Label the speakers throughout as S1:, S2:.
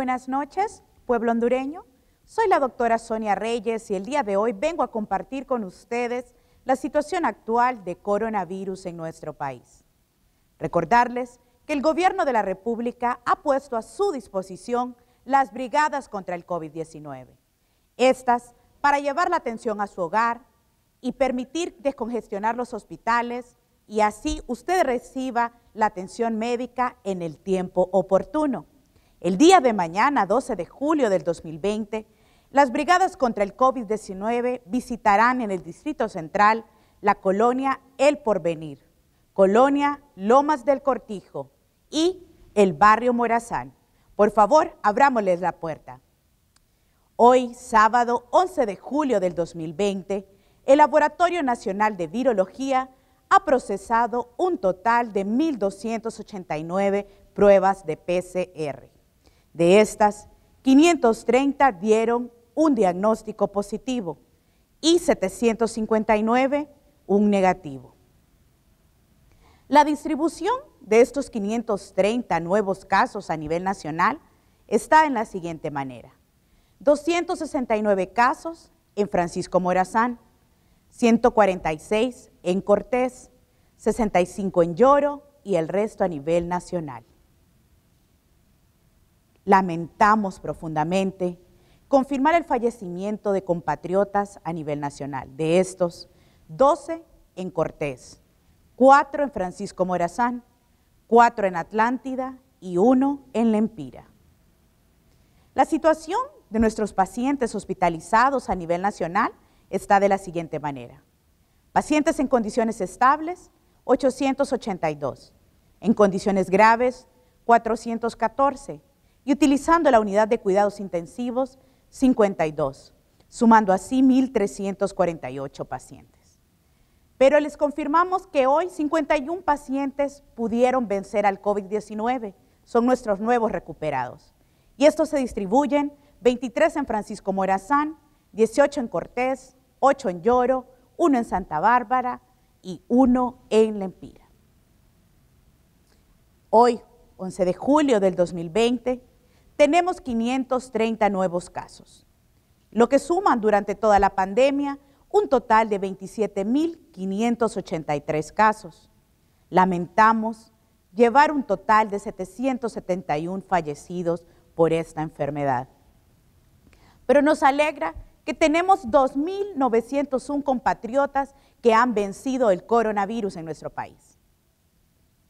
S1: Buenas noches, pueblo hondureño. Soy la doctora Sonia Reyes y el día de hoy vengo a compartir con ustedes la situación actual de coronavirus en nuestro país. Recordarles que el gobierno de la República ha puesto a su disposición las brigadas contra el COVID-19. Estas para llevar la atención a su hogar y permitir descongestionar los hospitales y así usted reciba la atención médica en el tiempo oportuno. El día de mañana, 12 de julio del 2020, las brigadas contra el COVID-19 visitarán en el Distrito Central la colonia El Porvenir, colonia Lomas del Cortijo y el barrio Morazán. Por favor, abrámosles la puerta. Hoy, sábado 11 de julio del 2020, el Laboratorio Nacional de Virología ha procesado un total de 1.289 pruebas de PCR de estas, 530 dieron un diagnóstico positivo y 759 un negativo. La distribución de estos 530 nuevos casos a nivel nacional está en la siguiente manera. 269 casos en Francisco Morazán, 146 en Cortés, 65 en Lloro y el resto a nivel nacional lamentamos profundamente confirmar el fallecimiento de compatriotas a nivel nacional. De estos, 12 en Cortés, 4 en Francisco Morazán, 4 en Atlántida y 1 en Lempira. La situación de nuestros pacientes hospitalizados a nivel nacional está de la siguiente manera. Pacientes en condiciones estables, 882. En condiciones graves, 414 y utilizando la unidad de cuidados intensivos 52, sumando así 1.348 pacientes. Pero les confirmamos que hoy 51 pacientes pudieron vencer al COVID-19, son nuestros nuevos recuperados. Y estos se distribuyen 23 en Francisco Morazán, 18 en Cortés, 8 en Lloro, 1 en Santa Bárbara y 1 en Lempira. Hoy, 11 de julio del 2020, tenemos 530 nuevos casos, lo que suman durante toda la pandemia un total de 27.583 casos. Lamentamos llevar un total de 771 fallecidos por esta enfermedad. Pero nos alegra que tenemos 2.901 compatriotas que han vencido el coronavirus en nuestro país.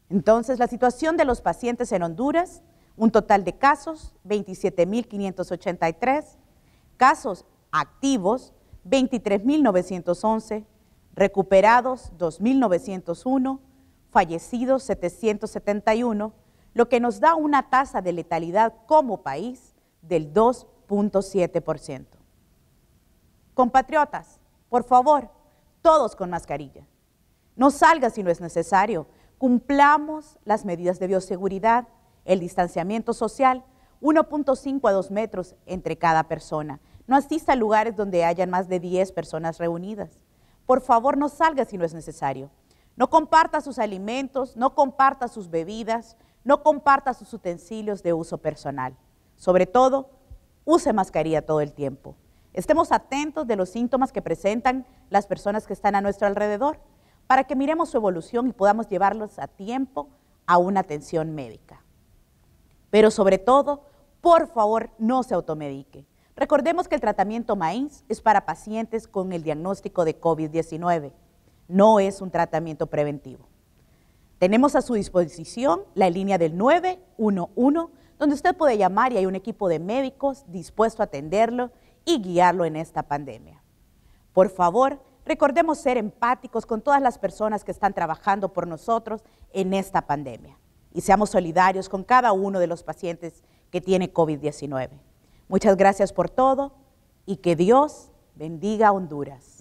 S1: Entonces, la situación de los pacientes en Honduras un total de casos, 27.583, casos activos, 23.911, recuperados, 2.901, fallecidos, 771, lo que nos da una tasa de letalidad como país del 2.7%. Compatriotas, por favor, todos con mascarilla. No salga si no es necesario. Cumplamos las medidas de bioseguridad el distanciamiento social, 1.5 a 2 metros entre cada persona. No asista a lugares donde hayan más de 10 personas reunidas. Por favor, no salga si no es necesario. No comparta sus alimentos, no comparta sus bebidas, no comparta sus utensilios de uso personal. Sobre todo, use mascarilla todo el tiempo. Estemos atentos de los síntomas que presentan las personas que están a nuestro alrededor para que miremos su evolución y podamos llevarlos a tiempo a una atención médica. Pero sobre todo, por favor, no se automedique. Recordemos que el tratamiento MAINS es para pacientes con el diagnóstico de COVID-19. No es un tratamiento preventivo. Tenemos a su disposición la línea del 911, donde usted puede llamar y hay un equipo de médicos dispuesto a atenderlo y guiarlo en esta pandemia. Por favor, recordemos ser empáticos con todas las personas que están trabajando por nosotros en esta pandemia y seamos solidarios con cada uno de los pacientes que tiene COVID-19. Muchas gracias por todo y que Dios bendiga a Honduras.